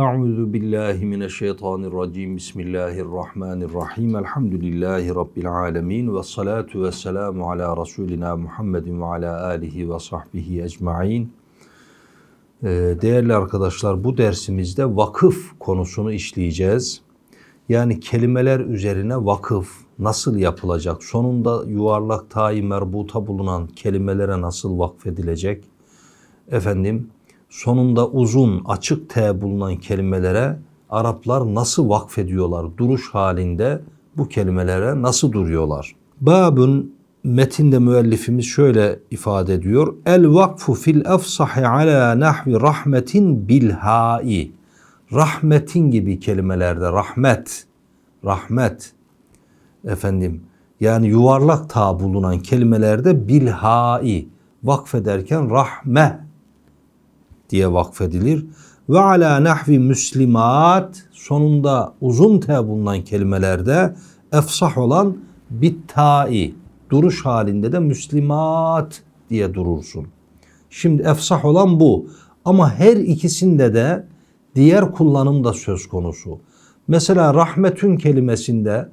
Euzu billahi mineşşeytanirracim. Bismillahirrahmanirrahim. Elhamdülillahi rabbil alamin ve salatu vesselamu ala rasulina Muhammedin ve ala alihi ve sahbihi ecmaîn. Ee, değerli arkadaşlar bu dersimizde vakıf konusunu işleyeceğiz. Yani kelimeler üzerine vakıf nasıl yapılacak? Sonunda yuvarlak tayi merbuta bulunan kelimelere nasıl vakfedilecek? Efendim sonunda uzun, açık T bulunan kelimelere Araplar nasıl vakfediyorlar? Duruş halinde bu kelimelere nasıl duruyorlar? Babun metinde müellifimiz şöyle ifade ediyor. El vakfu fil efsahi ala nahvi rahmetin bilhai. Rahmetin gibi kelimelerde rahmet, rahmet efendim yani yuvarlak ta bulunan kelimelerde bilhai vakfederken rahme diye vakfedilir. Ve ala nahvi müslimat sonunda uzun te bulunan kelimelerde efsah olan bittai duruş halinde de müslimat diye durursun. Şimdi efsah olan bu. Ama her ikisinde de diğer kullanım da söz konusu. Mesela rahmetün kelimesinde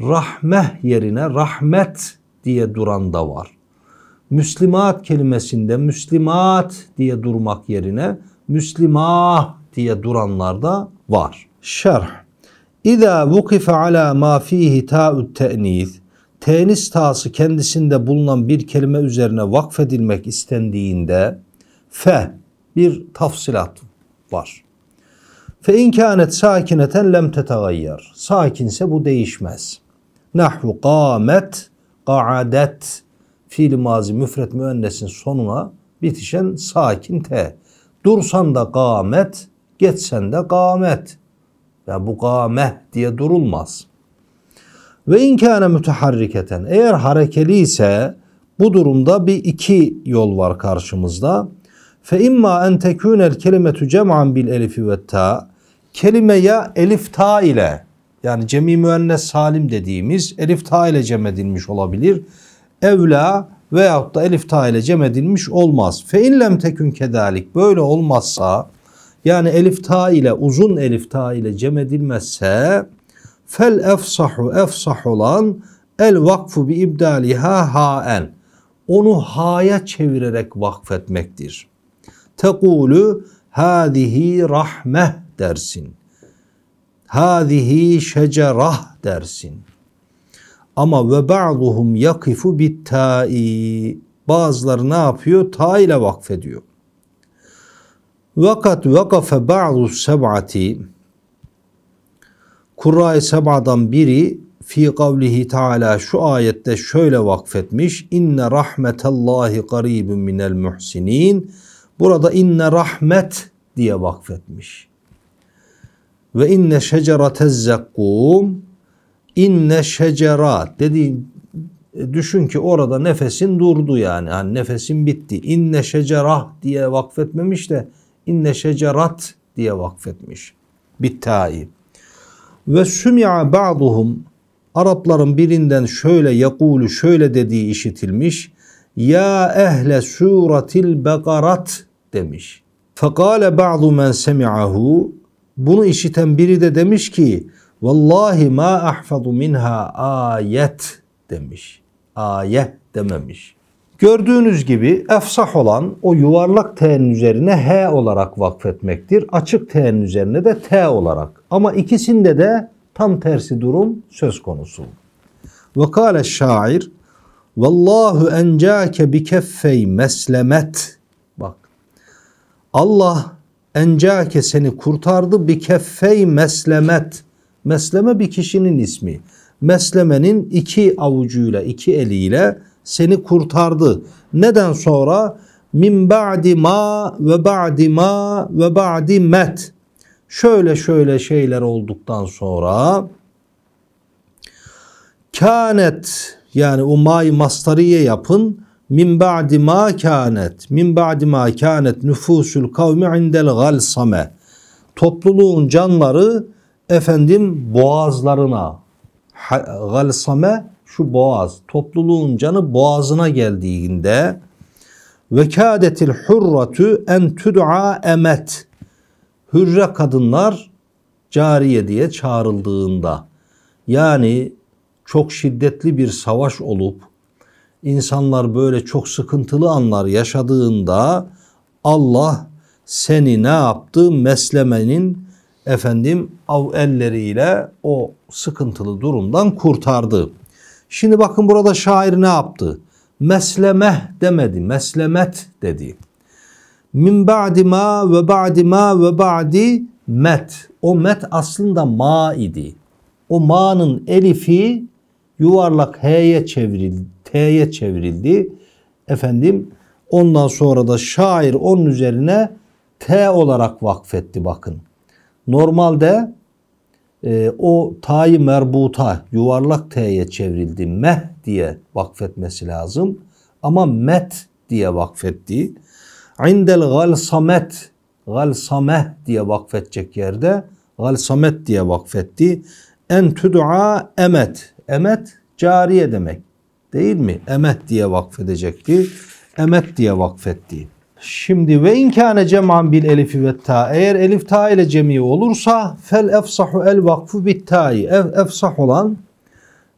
rahmeh yerine rahmet diye duran da var. Müslimat kelimesinde Müslimat diye durmak yerine Müslimah diye duranlar da var. Şerh İza vukife ala ma fihi ta'ut te'niz Tenis tası kendisinde bulunan bir kelime üzerine vakfedilmek istendiğinde fe bir tafsilat var. Fe inkânet sakineten lem tetagayyar. Sakinse bu değişmez. Nahvu kâmet, ka'adet fiil mazi müfret müennesin sonuna bitişen sakin T. Dursan da gamet, geçsen de gamet. Ya yani bu gameh diye durulmaz. Ve inkâne müteharriketen. Eğer harekeli ise bu durumda bir iki yol var karşımızda. Fe imma en tekûnel kelimetü cem'an bil elifi ve ta. Kelime ya elif ta ile yani cemî müennes salim dediğimiz elif ta ile cem edilmiş olabilir evla veyahut da elif ta ile cem edilmiş olmaz. Fe illem tekün kedalik böyle olmazsa yani elif ta ile uzun elif ta ile cem edilmezse fel efsahu efsah olan el vakfu bi ibdaliha haen onu ha'ya çevirerek vakfetmektir. Tekulu hadihi rahmeh dersin. Hadihi şecerah dersin. Ama ve ba'duhum yakifu bit ta'i. Bazıları ne yapıyor? Ta ile vakfediyor. Vakat vakafe ba'du seb'ati Kurra-i Seba'dan biri fi kavlihi taala şu ayette şöyle vakfetmiş. İnne rahmetallahi garibun minel muhsinin. Burada inne rahmet diye vakfetmiş. Ve inne şecerete zekkum inne şecerat dedi e, düşün ki orada nefesin durdu yani. yani nefesin bitti. İnne şecerah diye vakfetmemiş de inne şecerat diye vakfetmiş. Bittai. Ve sümi'a ba'duhum Arapların birinden şöyle yakulu şöyle dediği işitilmiş. Ya ehle suratil bekarat demiş. Fekale ba'du men semi'ahu bunu işiten biri de demiş ki Vallahi ma ahfazu minha ayet demiş. Ayet dememiş. Gördüğünüz gibi efsah olan o yuvarlak t'nin üzerine h olarak vakfetmektir. Açık t'nin üzerine de t olarak. Ama ikisinde de tam tersi durum söz konusu. Ve kâle şair Vallahu encake bi keffey meslemet. Bak. Allah encake seni kurtardı bi keffey meslemet. Mesleme bir kişinin ismi. Meslemenin iki avucuyla, iki eliyle seni kurtardı. Neden sonra? Min ba'di ma ve ba'di ma ve ba'di met. Şöyle şöyle şeyler olduktan sonra kânet yani o may mastariye yapın. Min ba'di ma kânet. Min ba'di ma kânet nüfusul kavmi indel galsame. Topluluğun canları efendim boğazlarına galsame şu boğaz topluluğun canı boğazına geldiğinde ve kâdetil hurratu en tud'a emet hürre kadınlar cariye diye çağrıldığında yani çok şiddetli bir savaş olup insanlar böyle çok sıkıntılı anlar yaşadığında Allah seni ne yaptı? Meslemenin efendim av elleriyle o sıkıntılı durumdan kurtardı. Şimdi bakın burada şair ne yaptı? Meslemeh demedi, meslemet dedi. Min ba'di ma ve ba'di ma ve ba'di met. O met aslında ma idi. O ma'nın elifi yuvarlak h'ye çevrildi, t'ye çevrildi. Efendim ondan sonra da şair onun üzerine t olarak vakfetti bakın. Normalde e, o tayi merbuta yuvarlak T'ye çevrildi. Meh diye vakfetmesi lazım. Ama met diye vakfetti. İndel galsamet galsameh diye vakfedecek yerde galsamet diye vakfetti. En tud'a emet. Emet cariye demek. Değil mi? Emet diye vakfedecekti. Emet diye vakfetti. Şimdi ve inkâne ceman bil elifi ve ta. Eğer elif ta ile cemi olursa fel efsahu el vakfu bit ta'i. Ef, efsah olan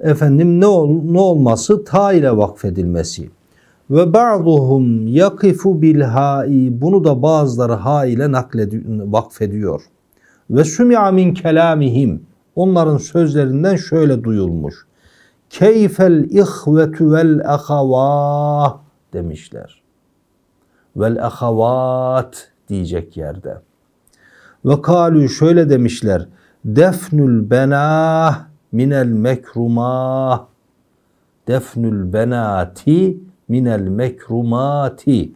efendim ne, ol, ne olması ta ile vakfedilmesi. Ve ba'duhum yakifu bil ha'i. Bunu da bazıları ha ile nakled vakfediyor. Ve süm'a min kelamihim. Onların sözlerinden şöyle duyulmuş. Keyfel ihvetu vel ahavah demişler vel ahavat diyecek yerde. Ve kalu şöyle demişler. Defnül benah minel mekrumah. Defnül benati minel mekrumati.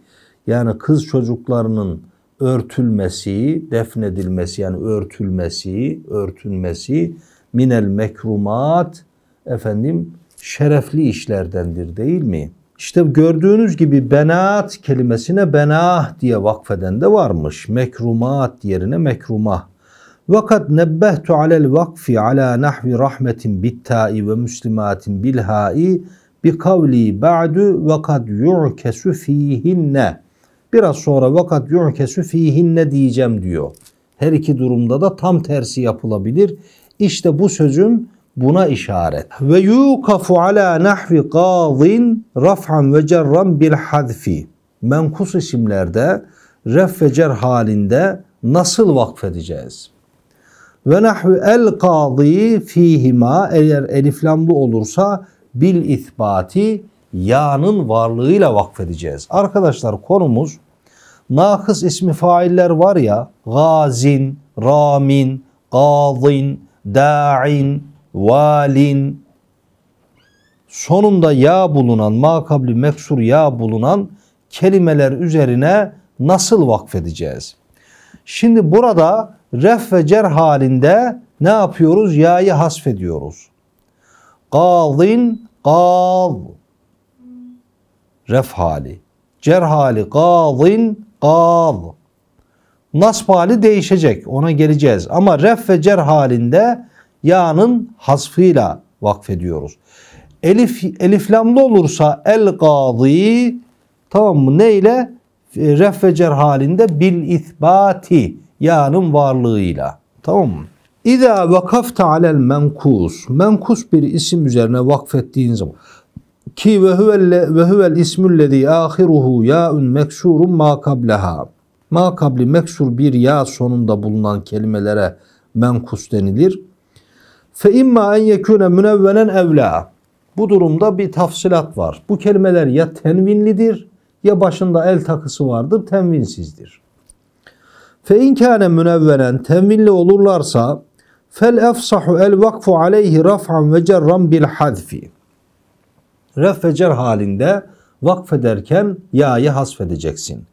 Yani kız çocuklarının örtülmesi, defnedilmesi yani örtülmesi, örtülmesi minel mekrumat efendim şerefli işlerdendir değil mi? İşte gördüğünüz gibi benaat kelimesine benah diye vakfeden de varmış. Mekrumat yerine mekrumah. Vakat nebbehtu alel vakfi ala nahvi rahmetin bittai ve müslimatin bilhai bi kavli ba'du vakat yu'kesu fihinne. Biraz sonra vakat yu'kesu fihinne diyeceğim diyor. Her iki durumda da tam tersi yapılabilir. İşte bu sözüm buna işaret. Ve yukafu ala nahvi qadin raf'an ve cerran bil hadfi. Menkus isimlerde ref ve cer halinde nasıl vakfedeceğiz? Ve nahvi el qadi fihima eğer eliflamlı olursa bil ithbati ya'nın varlığıyla vakfedeceğiz. Arkadaşlar konumuz nakıs ismi failler var ya gazin, ramin, qadin, da'in, valin sonunda ya bulunan makabli meksur ya bulunan kelimeler üzerine nasıl vakfedeceğiz? Şimdi burada ref ve cer halinde ne yapıyoruz? Ya'yı hasfediyoruz. Gâzin gâz ref hali. Cer hali gâzin gâz. Nasb hali değişecek. Ona geleceğiz. Ama ref ve cer halinde ya'nın hasfıyla vakfediyoruz. Elif eliflamlı olursa el gazi tamam mı? Ne e, Ref ve cer halinde bil itbati ya'nın varlığıyla. Tamam mı? İza vakafta alel menkus. Menkus bir isim üzerine vakfettiğin zaman ki ve huvel ve huvel ismullezî ahiruhu ya'un meksurun ma kableha. Ma kabli meksur bir ya sonunda bulunan kelimelere menkus denilir. Fe imma en yekune münevvenen evla. Bu durumda bir tafsilat var. Bu kelimeler ya tenvinlidir ya başında el takısı vardır tenvinsizdir. Fe inkâne münevvenen tenvinli olurlarsa fel efsahu el vakfu aleyhi raf'an ve cerran bil hadfi. Ref ve cer halinde vakfederken ya'yı hasfedeceksin.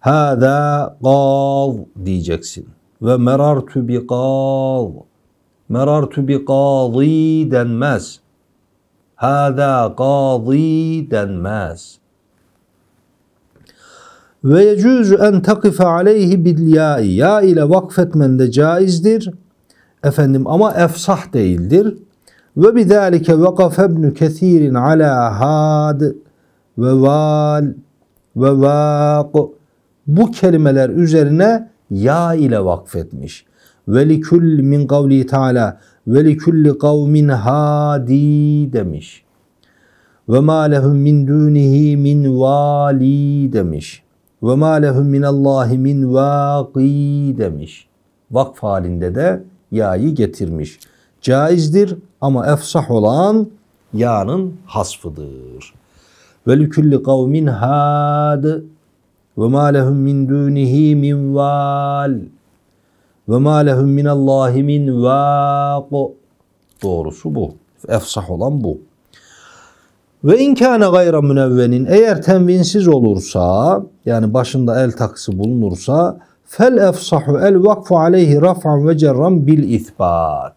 Hâdâ gâv diyeceksin. Ve merartu bi gâv merartu bi qadi denmez. Hâdâ qadi denmez. Ve yecûzu en takife aleyhi bil yâ'i. Ya ile vakfetmen de caizdir. Efendim ama efsah değildir. Ve bidâlike vakafe ibn kethirin ala had ve val ve vâk. Bu kelimeler üzerine ya ile vakfetmiş. Ve li min kavli Taala, ve li kavmin hadi demiş. Ve ma lehum min dunihi min vali demiş. Ve ma lehum min Allahi min vaki demiş. Vakf halinde de ya'yı getirmiş. Caizdir ama efsah olan ya'nın hasfıdır. Ve lükülli kavmin had ve ma lehum min dunihi min val. Ve ma lehum minallahi min vâq. Doğrusu bu. Efsah olan bu. Ve inkâne gayra münevvenin eğer tenvinsiz olursa yani başında el taksı bulunursa fel efsahu el vakfu aleyhi raf'an ve cerran bil ithbat.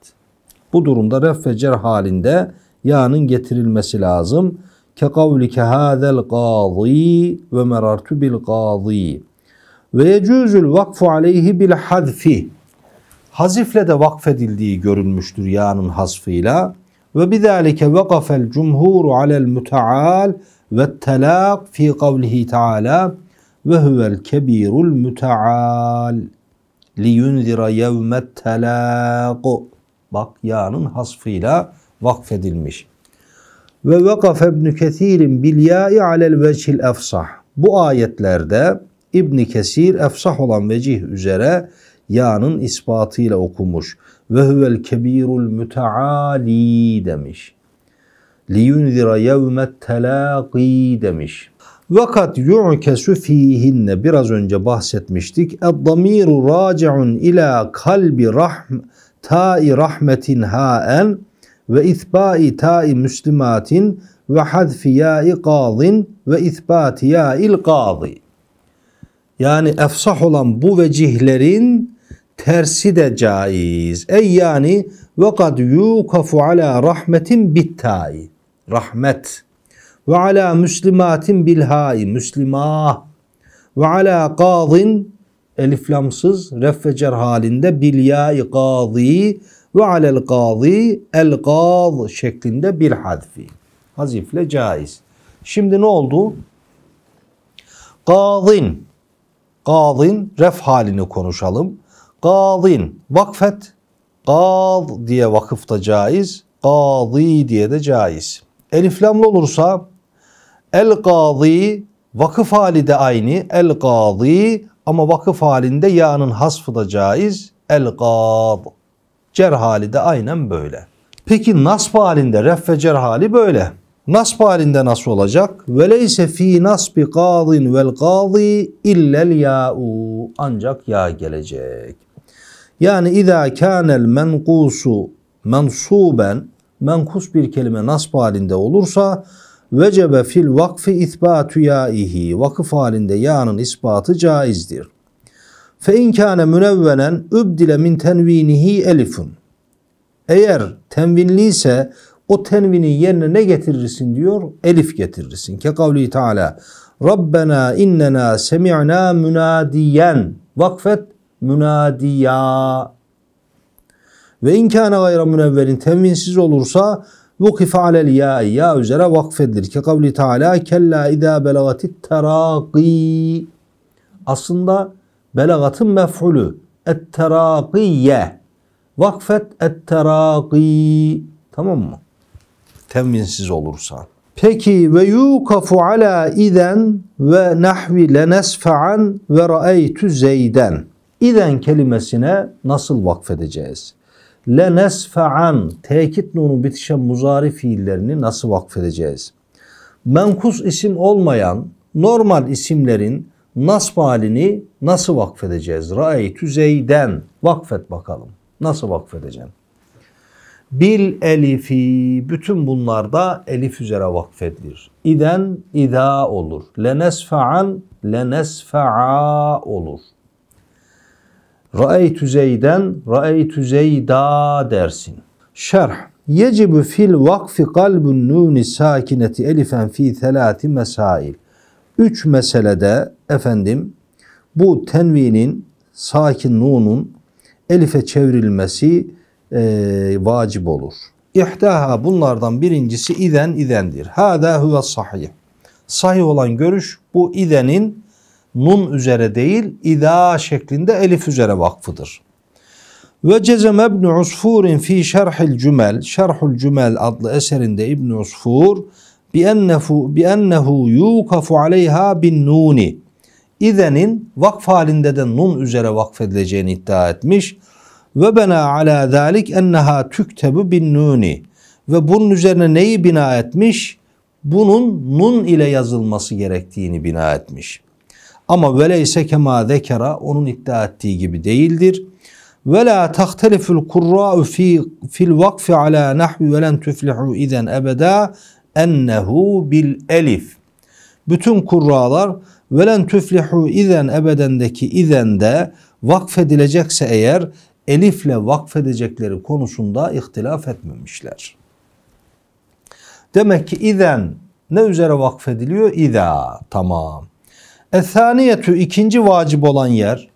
Bu durumda ref ve cer halinde yağının getirilmesi lazım. Ke kavlike hâzel gâzî ve merartu bil gâzî. Ve yecüzül vakfu aleyhi bil hadfi hazifle de vakfedildiği görülmüştür ya'nın hasfıyla. Ve bidalike vakafel cumhuru alel müteal ve telak fi kavlihi taala ve huvel kebirul müteal li yunzira yevmet telak. Bak ya'nın hasfıyla vakfedilmiş. Ve vakaf İbn Kesir'in bil ya'i alel vecihil efsah. Bu ayetlerde İbn Kesir efsah olan vecih üzere Ya'nın ispatıyla okumuş. Ve huvel kebirul müteali demiş. Liyunzira yevmet telaqi demiş. Vakat yu'kesu fihinne biraz önce bahsetmiştik. Ed-damiru ila kalbi rahm ta'i rahmetin ha'en ve ithba'i ta'i müslimatin ve hadfi ya'i qadin ve ithbati ya'il qadi. Yani efsah olan bu vecihlerin tersi de caiz. Ey yani ve kad yukafu ala rahmetin bittai. Rahmet. Ve ala müslimatin bilhai. Müslimah. Ve ala kadın eliflamsız reffecer halinde bilyai kazi ve alel kazi el qad şeklinde bir hadfi. Hazifle caiz. Şimdi ne oldu? Qadın, qadın ref halini konuşalım. Gâzin. Vakfet. Gâz diye vakıf da caiz. Gâzi diye de caiz. Eliflamlı olursa el gâzi vakıf hali de aynı. El gâzi ama vakıf halinde yağının hasfı da caiz. El gâz. Cer hali de aynen böyle. Peki nasb halinde ref ve cer hali böyle. Nasb halinde nasıl olacak? Ve leyse fi nasbi qadin vel qadi illel ya'u. Ancak ya gelecek. Yani اِذَا كَانَ الْمَنْقُوسُ mensuben menkus bir kelime nasb halinde olursa vecebe fil vakfi isbatu yaihi vakıf halinde ya'nın ispatı caizdir. Fe in kana münevvenen übdile min tenvinihi elifun. Eğer tenvinliyse, o tenvinin yerine ne getirirsin diyor? Elif getirirsin. Ke kavli Teala Rabbena innena semi'na münadiyen vakfet münadiya. Ve inkâne gayra münevvelin teminsiz olursa vukif alel ya ya üzere vakfedilir. Ki kavli teala kella idâ belagatit terâkî. Aslında belagatın mef'ulü et terâkiye. Vakfet et terâkî. Tamam mı? Teminsiz olursa. Peki ve yukafu ala iden ve nahvi lenesfe'an ve ra'eytü zeyden. İden kelimesine nasıl vakfedeceğiz? Le nesfe'an tekit nunu bitişen muzari fiillerini nasıl vakfedeceğiz? Menkus isim olmayan normal isimlerin nasb halini nasıl vakfedeceğiz? Ra'eytü zeyden vakfet bakalım. Nasıl vakfedeceğim? Bil elifi bütün bunlarda elif üzere vakfedilir. İden ida olur. Le le lenesfe'a olur. Ra'eytü Zeyden, Ra'eytü Zeyda dersin. Şerh. Yecibu fil vakfi kalbun nuni sakineti elifen fi thelati mesail. Üç meselede efendim bu tenvinin sakin nunun elife çevrilmesi e, vacip olur. İhtaha bunlardan birincisi iden idendir. Hâdâ huve sahih. Sahih olan görüş bu idenin nun üzere değil ida şeklinde elif üzere vakfıdır. Ve Cezem ibn Usfur'in fi Şerhil Cümel, Şerhul Cümel adlı eserinde İbn Usfur bi bi biennehu yukafu aleyha bin nuni. İzenin vakf halinde de nun üzere vakfedileceğini iddia etmiş. Ve bena ala zalik enneha tüktebu bin nuni. Ve bunun üzerine neyi bina etmiş? Bunun nun ile yazılması gerektiğini bina etmiş.'' Ama veleyse kema zekera onun iddia ettiği gibi değildir. Ve la tahteliful kurra'u fi fil vakfi ala nahvi ve len tuflihu izen ebeda ennehu bil elif. Bütün kurralar ve len tuflihu izen ebedendeki izen de vakfedilecekse eğer elifle vakfedecekleri konusunda ihtilaf etmemişler. Demek ki izen ne üzere vakfediliyor? İza tamam. Ethaniyetü ikinci vacip olan yer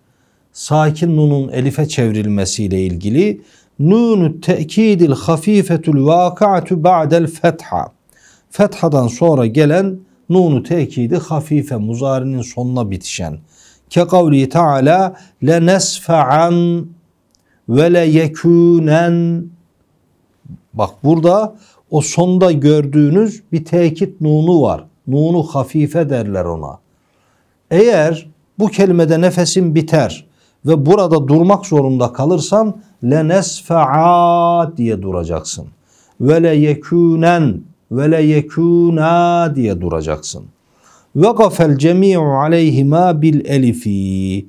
sakin nunun elife çevrilmesiyle ilgili nunu tekidil hafifetül vakatü ba'del fetha. Fethadan sonra gelen nunu tekidi hafife muzarinin sonuna bitişen. Ke kavli taala le nesfa'an ve le yekunen. Bak burada o sonda gördüğünüz bir tekit nunu var. Nunu hafife derler ona. Eğer bu kelimede nefesin biter ve burada durmak zorunda kalırsan lenesfaa diye duracaksın. Ve le ve le diye duracaksın. Ve gafel cemi'u aleyhima bil elifi.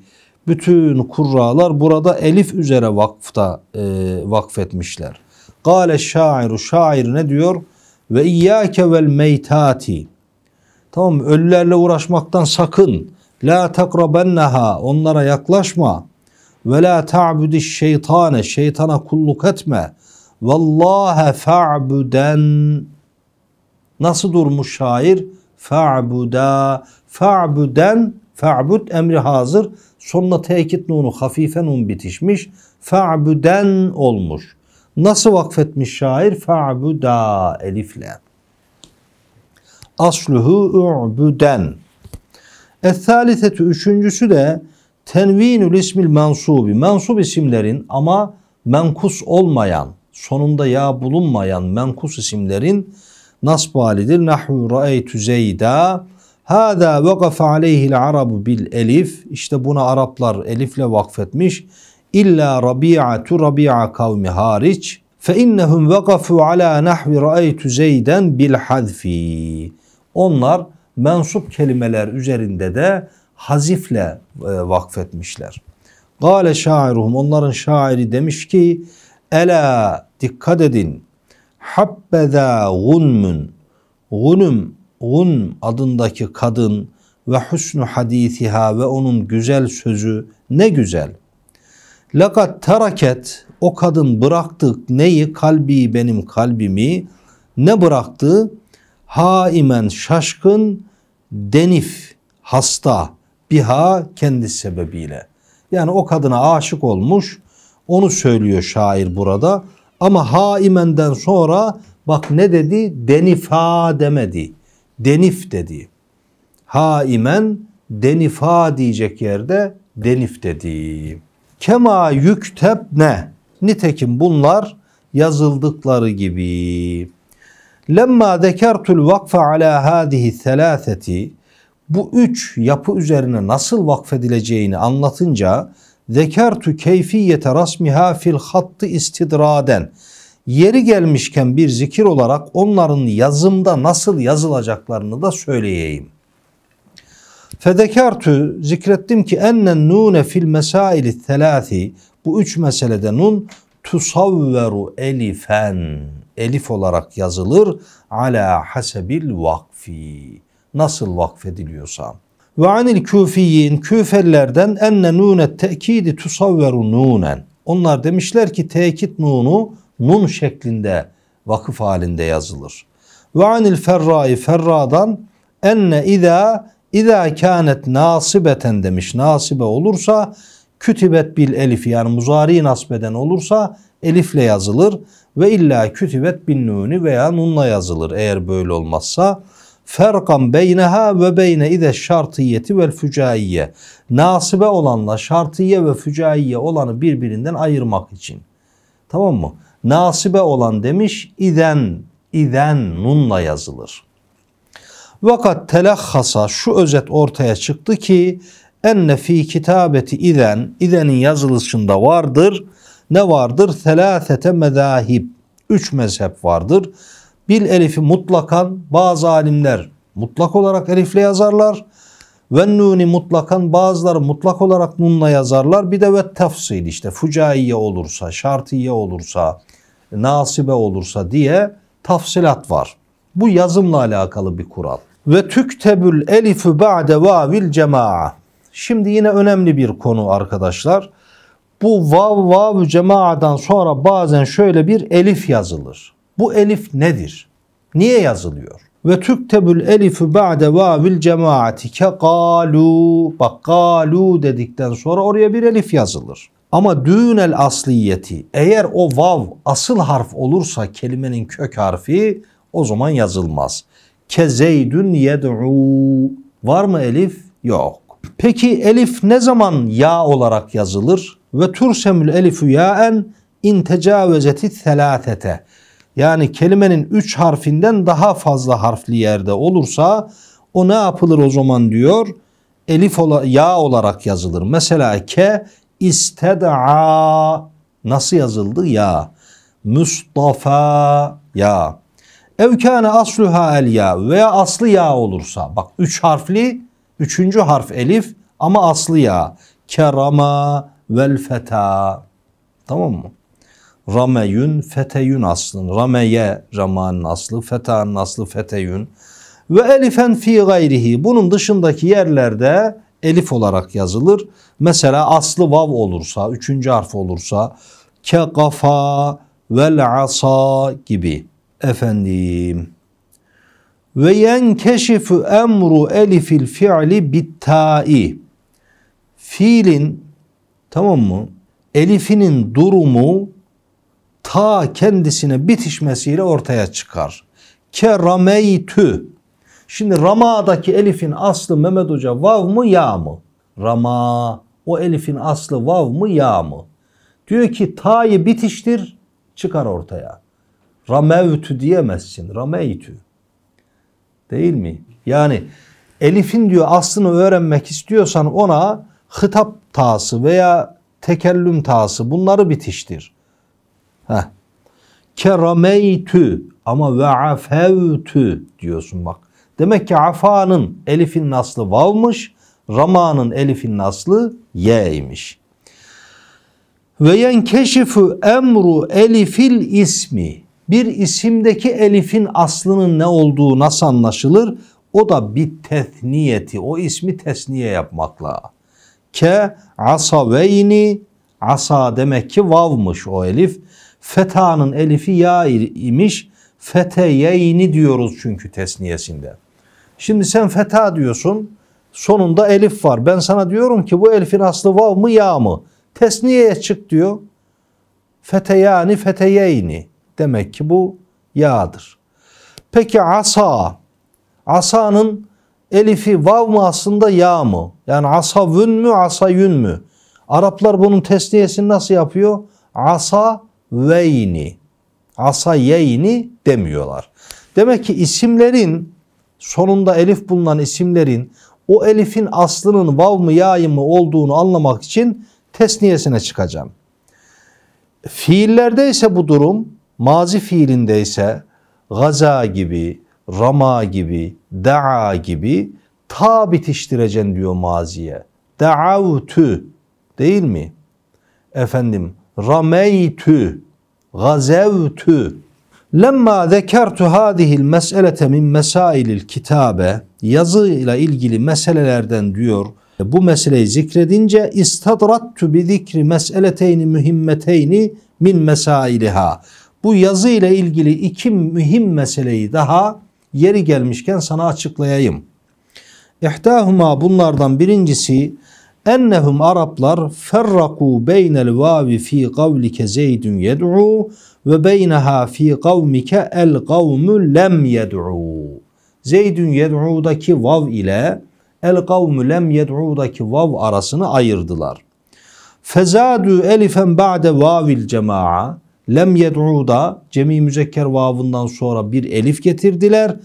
Bütün kurralar burada elif üzere vakfta e, vakfetmişler. Gale şairu şair ne diyor? Ve iyyake vel meytati. Tamam ölülerle uğraşmaktan sakın. La takrabenneha onlara yaklaşma. Ve la ta'budi şeytane şeytana kulluk etme. Vallaha fa'buden Nasıl durmuş şair? Fa'buda. Fa'buden Fa'bud emri hazır. Sonuna tekit nunu hafife nun bitişmiş. Fa'buden olmuş. Nasıl vakfetmiş şair? Fa'buda elifle. Asluhu u'buden es üçüncüsü de tenvinül ismil mensubi. mensub isimlerin ama menkus olmayan, sonunda ya bulunmayan menkus isimlerin nasb halidir. Nahvu ra'eytü zeyda. Hâdâ vakafe aleyhil arabu bil elif. İşte buna Araplar elifle vakfetmiş. İlla rabi'atu rabi'a kavmi hariç. Fe innehum vakafu ala nahvi ra'eytü zeyden bil hadfi. Onlar mensup kelimeler üzerinde de hazifle e, vakfetmişler. Gale şairuhum onların şairi demiş ki Ela dikkat edin. Habbeda gunmün. Gunum, gun adındaki kadın ve husnu hadisiha ve onun güzel sözü ne güzel. Lakat teraket o kadın bıraktık neyi kalbi benim kalbimi ne bıraktı? haimen şaşkın, denif hasta biha kendi sebebiyle. Yani o kadına aşık olmuş. Onu söylüyor şair burada. Ama haimenden sonra bak ne dedi? Denifa demedi. Denif dedi. Haimen denifa diyecek yerde denif dedi. Kema yüktep ne? Nitekim bunlar yazıldıkları gibi. Lemma zekertul vakfe ala hadihi selaseti bu üç yapı üzerine nasıl vakfedileceğini anlatınca zekertu keyfiyete rasmiha fil hattı istidraden yeri gelmişken bir zikir olarak onların yazımda nasıl yazılacaklarını da söyleyeyim. Fedekertü zikrettim ki ennen nune fil mesaili telâthi bu üç meselede nun tusavveru elifen elif olarak yazılır. Ala hasebil vakfi. Nasıl vakfediliyorsa. Ve anil küfiyin küfellerden enne nunet tekidi tusavveru nunen. Onlar demişler ki tekit nunu nun şeklinde vakıf halinde yazılır. Ve anil ferrai ferradan enne ida ida kanet nasibeten demiş. Nasibe olursa kütibet bil elif yani muzari nasbeden olursa elifle yazılır. Ve illa kütübet bin nuni veya nunla yazılır eğer böyle olmazsa. Ferkan beyneha ve beyne ide şartiyeti vel fücaiye. Nasibe olanla şartiye ve fücaiye olanı birbirinden ayırmak için. Tamam mı? Nasibe olan demiş iden, iden nunla yazılır. Vakat telakhasa şu özet ortaya çıktı ki enne fi kitabeti iden, idenin yazılışında vardır ne vardır? Selâfete mezahib. Üç mezhep vardır. Bil elifi mutlakan bazı alimler mutlak olarak elifle yazarlar. Ve nuni mutlakan bazıları mutlak olarak nunla yazarlar. Bir de ve tafsil işte fucaiye olursa, şartiye olursa, nasibe olursa diye tafsilat var. Bu yazımla alakalı bir kural. Ve tüktebül elifü ba'de vavil cemaa. Şimdi yine önemli bir konu arkadaşlar. Bu vav vav cemaadan sonra bazen şöyle bir elif yazılır. Bu elif nedir? Niye yazılıyor? Ve tüktebül elifü ba'de vavil cemaati ke galu. Bak galu dedikten sonra oraya bir elif yazılır. Ama dünel asliyeti eğer o vav asıl harf olursa kelimenin kök harfi o zaman yazılmaz. Ke zeydün yed'u. Var mı elif? Yok. Peki elif ne zaman ya olarak yazılır? ve tursemül elifü yaen in tecavüzeti selâtete. Yani kelimenin üç harfinden daha fazla harfli yerde olursa o ne yapılır o zaman diyor? Elif ola, ya olarak yazılır. Mesela ke istedaa nasıl yazıldı ya? Mustafa ya. Evkâne asluha el ya veya aslı ya olursa. Bak üç harfli, üçüncü harf elif ama aslı ya. Kerama vel feta. Tamam mı? Rameyün, feteyun aslın. Rameye ramanın aslı, fetanın aslı feteyun. Ve elifen fi gayrihi. Bunun dışındaki yerlerde elif olarak yazılır. Mesela aslı vav olursa, üçüncü harf olursa ke kafa vel asa gibi. Efendim. Ve yen yenkeşifu emru elifil fi'li bittai. Fiilin Tamam mı? Elif'inin durumu ta kendisine bitişmesiyle ortaya çıkar. Kerameytü. Şimdi Rama'daki Elif'in aslı Mehmet Hoca vav mı ya mı? Rama. O Elif'in aslı vav mı ya mı? Diyor ki ta'yı bitiştir çıkar ortaya. Rameytü diyemezsin. Rameytü. Değil mi? Yani Elif'in diyor aslını öğrenmek istiyorsan ona hitap Taası veya tekellüm taası bunları bitiştir. Heh. Kerameytü ama ve afevtü diyorsun bak. Demek ki afanın elifin naslı vavmış, ramanın elifin naslı ye'ymiş. Ve yenkeşifü emru elifil ismi. Bir isimdeki elifin aslının ne olduğu nasıl anlaşılır? O da bir tethniyeti, o ismi tesniye yapmakla. Ke asaveyni asa demek ki vavmış o elif. Feta'nın elifi ya imiş. Feteyeyni diyoruz çünkü tesniyesinde. Şimdi sen feta diyorsun. Sonunda elif var. Ben sana diyorum ki bu elifin aslı vav mı ya mı? Tesniyeye çık diyor. Feteyani feteyeyni. Demek ki bu yağdır. Peki asa. Asa'nın Elifi vav mı aslında ya mı? Yani asa vün mü asa yün mü? Araplar bunun tesniyesini nasıl yapıyor? Asa veyni. Asa yeyni demiyorlar. Demek ki isimlerin sonunda elif bulunan isimlerin o elifin aslının vav mı ya mı olduğunu anlamak için tesniyesine çıkacağım. Fiillerde ise bu durum mazi fiilinde ise gaza gibi, rama gibi, da'a gibi ta bitiştireceksin diyor maziye. Da'avtü değil mi? Efendim rameytü, gazevtü. Lemma zekertu hadihil meselete min mesailil kitabe yazıyla ilgili meselelerden diyor. Bu meseleyi zikredince istadrattu bi zikri meseleteyni mühimmeteyni min mesailiha. Bu yazı ile ilgili iki mühim meseleyi daha yeri gelmişken sana açıklayayım. İhtahuma bunlardan birincisi ennehum Araplar ferraku beynel vavi fi kavlike zeydun yed'u ve beyneha fi kavmike el kavmu lem yed'u. Zeydun yed'u'daki vav ile el kavmu lem yed'u'daki vav arasını ayırdılar. Fezadu elifen ba'de vavil cemaa Lem yed'u da cemi müzekker vavından sonra bir elif getirdiler.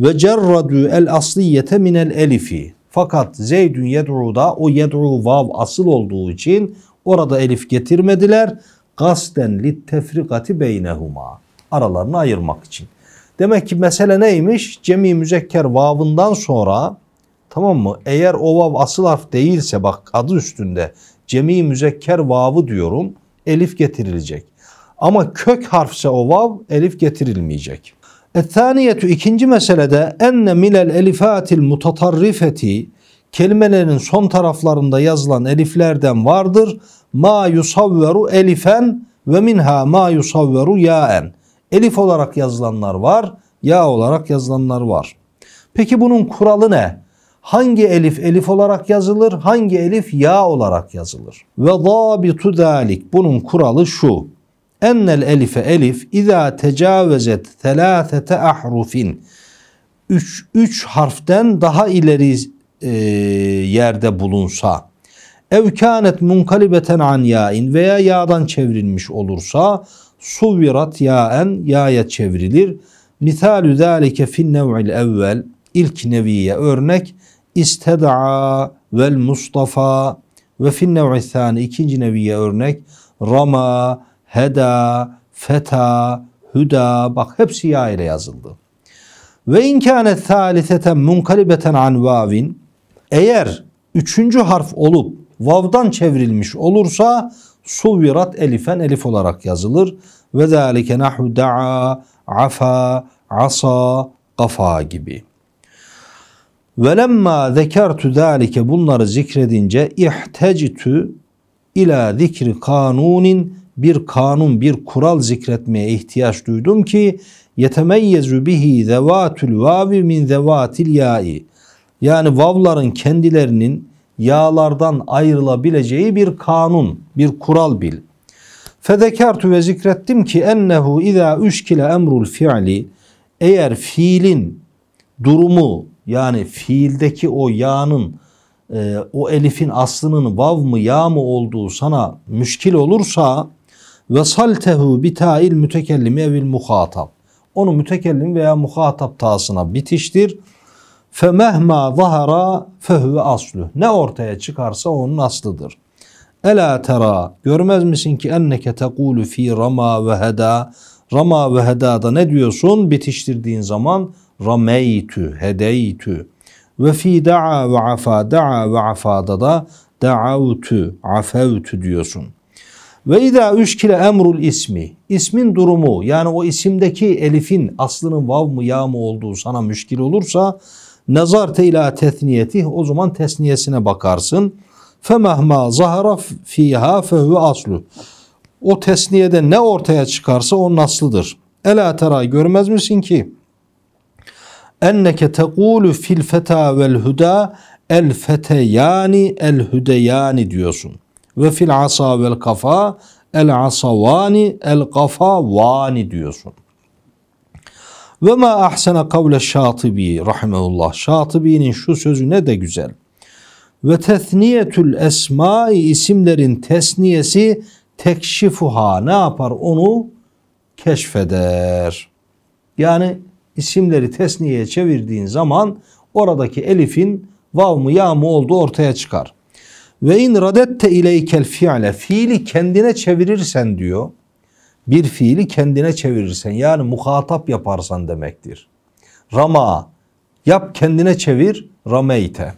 Ve cerradü el asliyete el elifi. Fakat Zeydün yed'u'da o yed'u vav asıl olduğu için orada elif getirmediler. Gasten lit tefrikati beynehuma. Aralarını ayırmak için. Demek ki mesele neymiş? Cemi müzekker vavından sonra tamam mı? Eğer o vav asıl harf değilse bak adı üstünde cemi müzekker vavı diyorum. Elif getirilecek. Ama kök harfse o vav elif getirilmeyecek. Ethaniyetü ikinci meselede enne milel elifatil mutatarrifeti kelimelerin son taraflarında yazılan eliflerden vardır. Ma yusavveru elifen ve minha ma yusavveru yaen. Elif olarak yazılanlar var, ya olarak yazılanlar var. Peki bunun kuralı ne? Hangi elif elif olarak yazılır, hangi elif ya olarak yazılır? Ve zabitu dalik. Bunun kuralı şu. Ennel elife elif izâ tecavvezet telâfete ahrufin. Üç, üç harften daha ileri e, yerde bulunsa ev munkalibeten an yâin veya yağdan çevrilmiş olursa suvvirat yâen yağya çevrilir. Misalü zâlike fin nev'il evvel ilk neviye örnek isted'a vel Mustafa ve fin nev'i ikinci neviye örnek rama heda, feta, hüda bak hepsi ya ile yazıldı. Ve inkânet thâlitheten munkalibeten an vavin eğer üçüncü harf olup vavdan çevrilmiş olursa suvirat elifen elif olarak yazılır. Ve zâlike nahu da'a, afa, asa, gafa gibi. Ve lemma zekertu zâlike bunları zikredince ihtectü ila zikri kanunin bir kanun, bir kural zikretmeye ihtiyaç duydum ki yetemeyyezu bihi zevatül vavi min zevatil ya'i. Yani vavların kendilerinin yağlardan ayrılabileceği bir kanun, bir kural bil. Fezekertu ve zikrettim ki ennehu izâ üşkile emrul fi'li eğer fiilin durumu yani fiildeki o yağının e, o elifin aslının vav mı yağ mı olduğu sana müşkil olursa ve saltehu bita'il mütekellim evil muhatap. Onu mütekellim veya muhatap tasına bitiştir. Fe mehma zahara fehüve aslu. Ne ortaya çıkarsa onun aslıdır. Ela tera görmez misin ki enneke tekulu fi rama ve heda. Rama ve hedada ne diyorsun? Bitiştirdiğin zaman rameytü, hedeytü. Ve fi da'a ve afa, da'a ve afada da da'avtü, afevtü diyorsun.'' Ve izâ üşkile emrul ismi. İsmin durumu yani o isimdeki elifin aslının vav mı ya mı olduğu sana müşkil olursa nazarte ila tesniyetih o zaman tesniyesine bakarsın. Femehma zahara fiha fehu aslu. O tesniyede ne ortaya çıkarsa o nasıldır. Ela tera görmez misin ki? Enneke tequlu fil feta vel huda el feteyani el hüdeyani diyorsun. Ve fil asa vel kafa el asavani el kafavani diyorsun. Ve ma ahsana kavle Şatibi rahimehullah. Şatibi'nin şu sözü ne de güzel. Ve tesniyetül esmai isimlerin tesniyesi tekşifuha ne yapar onu keşfeder. Yani isimleri tesniyeye çevirdiğin zaman oradaki elifin vav mı ya mı olduğu ortaya çıkar. Ve in radette ileykel fi'le fiili kendine çevirirsen diyor. Bir fiili kendine çevirirsen yani muhatap yaparsan demektir. Rama yap kendine çevir rameyte.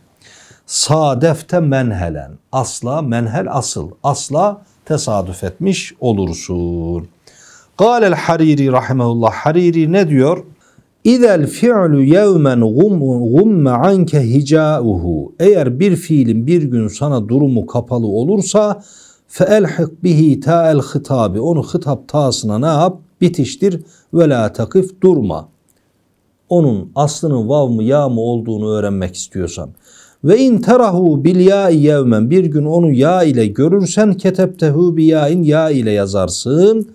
Sadefte menhelen asla menhel asıl asla tesadüf etmiş olursun. Galel Hariri rahimehullah Hariri ne diyor? İzel fi'lu yevmen gumme anke hicauhu. Eğer bir fiilin bir gün sana durumu kapalı olursa fe elhik bihi ta'el hitabi. Onu hitap tasına ne yap? Bitiştir ve la takif durma. Onun aslının vav mı ya mı olduğunu öğrenmek istiyorsan. Ve in terahu bil ya yevmen bir gün onu ya ile görürsen keteptehu bi ya'in ya ile yazarsın.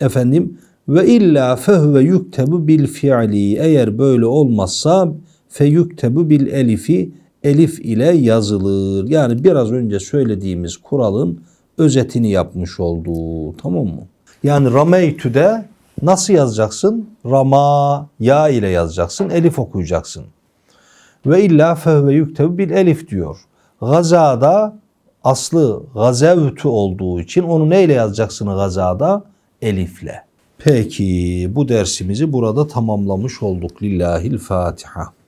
Efendim ve illa fehve yuktebu bil fi'li. Eğer böyle olmazsa fe yuktebu bil elifi elif ile yazılır. Yani biraz önce söylediğimiz kuralın özetini yapmış oldu. Tamam mı? Yani rameytü de nasıl yazacaksın? Rama ya ile yazacaksın. Elif okuyacaksın. Ve illa fehve yuktebu bil elif diyor. Gazada aslı gazevtü olduğu için onu neyle yazacaksın gazada? Elifle. Peki bu dersimizi burada tamamlamış olduk. Lillahil Fatiha.